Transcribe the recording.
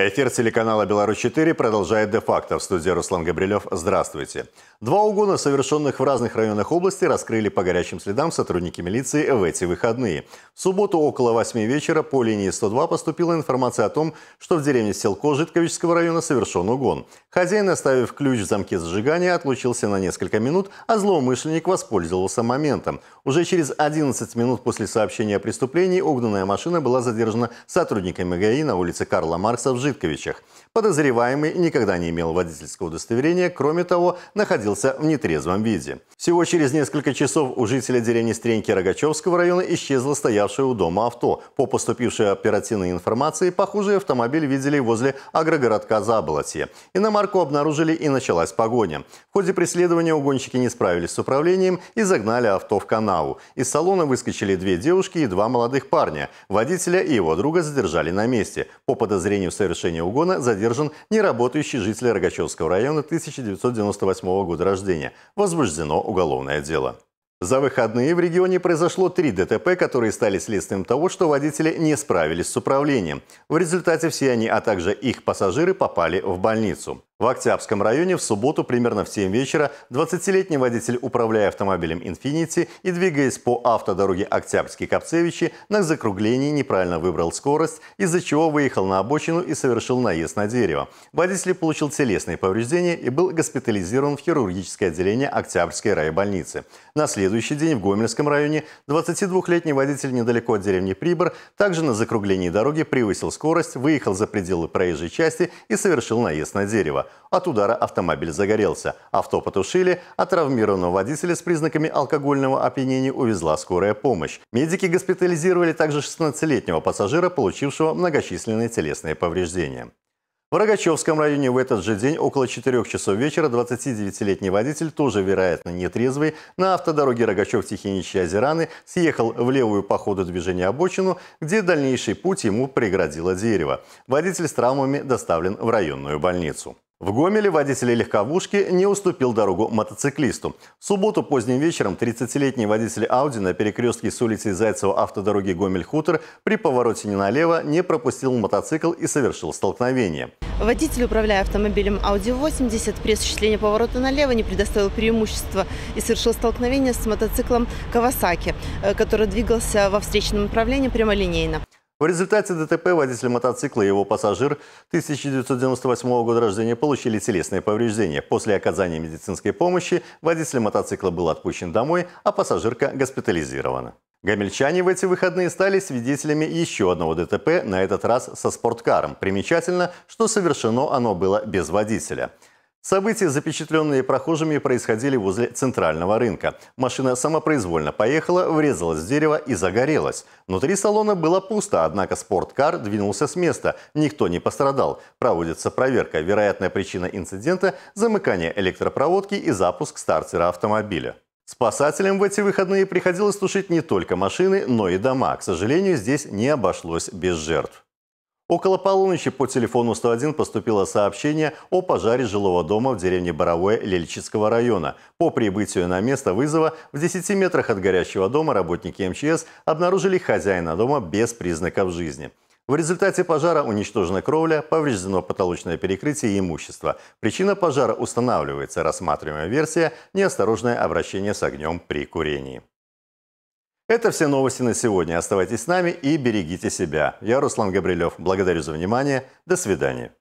Эфир телеканала «Беларусь-4» продолжает «Де-факто». В студии Руслан Габрилев. Здравствуйте. Два угона, совершенных в разных районах области, раскрыли по горячим следам сотрудники милиции в эти выходные. В субботу около 8 вечера по линии 102 поступила информация о том, что в деревне Селко Житковичского района совершен угон. Хозяин, оставив ключ в замке зажигания, отлучился на несколько минут, а злоумышленник воспользовался моментом. Уже через 11 минут после сообщения о преступлении угнанная машина была задержана сотрудниками ГАИ на улице Карла Маркса в Житковичском Житковичах. Подозреваемый никогда не имел водительского удостоверения, кроме того, находился в нетрезвом виде. Всего через несколько часов у жителя деревни Стреньки Рогачевского района исчезло стоявшее у дома авто. По поступившей оперативной информации, похожий автомобиль видели возле агрогородка Заболотье. Иномарку обнаружили и началась погоня. В ходе преследования угонщики не справились с управлением и загнали авто в канаву. Из салона выскочили две девушки и два молодых парня. Водителя и его друга задержали на месте. По подозрению в совершении угона задержан неработающий житель Рогачевского района 1998 года рождения. Возбуждено уголовное уголовное дело. За выходные в регионе произошло три ДТП, которые стали следствием того, что водители не справились с управлением. В результате все они, а также их пассажиры попали в больницу. В Октябрьском районе в субботу примерно в 7 вечера 20-летний водитель, управляя автомобилем «Инфинити» и двигаясь по автодороге Октябрьский-Копцевичи, на закруглении неправильно выбрал скорость, из-за чего выехал на обочину и совершил наезд на дерево. Водитель получил телесные повреждения и был госпитализирован в хирургическое отделение Октябрьской райбольницы. На следующий день в Гомельском районе 22-летний водитель недалеко от деревни Прибор также на закруглении дороги превысил скорость, выехал за пределы проезжей части и совершил наезд на дерево. От удара автомобиль загорелся, авто потушили, а травмированного водителя с признаками алкогольного опьянения увезла скорая помощь. Медики госпитализировали также 16-летнего пассажира, получившего многочисленные телесные повреждения. В Рогачевском районе в этот же день около 4 часов вечера 29-летний водитель, тоже, вероятно, нетрезвый, на автодороге Рогачев-Тихиничья-Зераны съехал в левую по ходу движения обочину, где дальнейший путь ему преградило дерево. Водитель с травмами доставлен в районную больницу. В Гомеле водитель легковушки не уступил дорогу мотоциклисту. В субботу поздним вечером 30-летний водитель Ауди на перекрестке с улицы Зайцева автодороги Гомель-Хутор при повороте не налево не пропустил мотоцикл и совершил столкновение. Водитель, управляя автомобилем Audi 80, при осуществлении поворота налево не предоставил преимущества и совершил столкновение с мотоциклом Кавасаки, э, который двигался во встречном направлении прямолинейно. В результате ДТП водитель мотоцикла и его пассажир 1998 года рождения получили телесные повреждения. После оказания медицинской помощи водитель мотоцикла был отпущен домой, а пассажирка госпитализирована. Гамельчане в эти выходные стали свидетелями еще одного ДТП, на этот раз со спорткаром. Примечательно, что совершено оно было без водителя. События, запечатленные прохожими, происходили возле центрального рынка. Машина самопроизвольно поехала, врезалась в дерево и загорелась. Внутри салона было пусто, однако спорткар двинулся с места. Никто не пострадал. Проводится проверка. Вероятная причина инцидента – замыкание электропроводки и запуск стартера автомобиля. Спасателям в эти выходные приходилось тушить не только машины, но и дома. К сожалению, здесь не обошлось без жертв. Около полуночи по телефону 101 поступило сообщение о пожаре жилого дома в деревне Боровое Лельчицкого района. По прибытию на место вызова в 10 метрах от горящего дома работники МЧС обнаружили хозяина дома без признаков жизни. В результате пожара уничтожена кровля, повреждено потолочное перекрытие и имущество. Причина пожара устанавливается. Рассматриваемая версия – неосторожное обращение с огнем при курении. Это все новости на сегодня. Оставайтесь с нами и берегите себя. Я Руслан Габрилев. Благодарю за внимание. До свидания.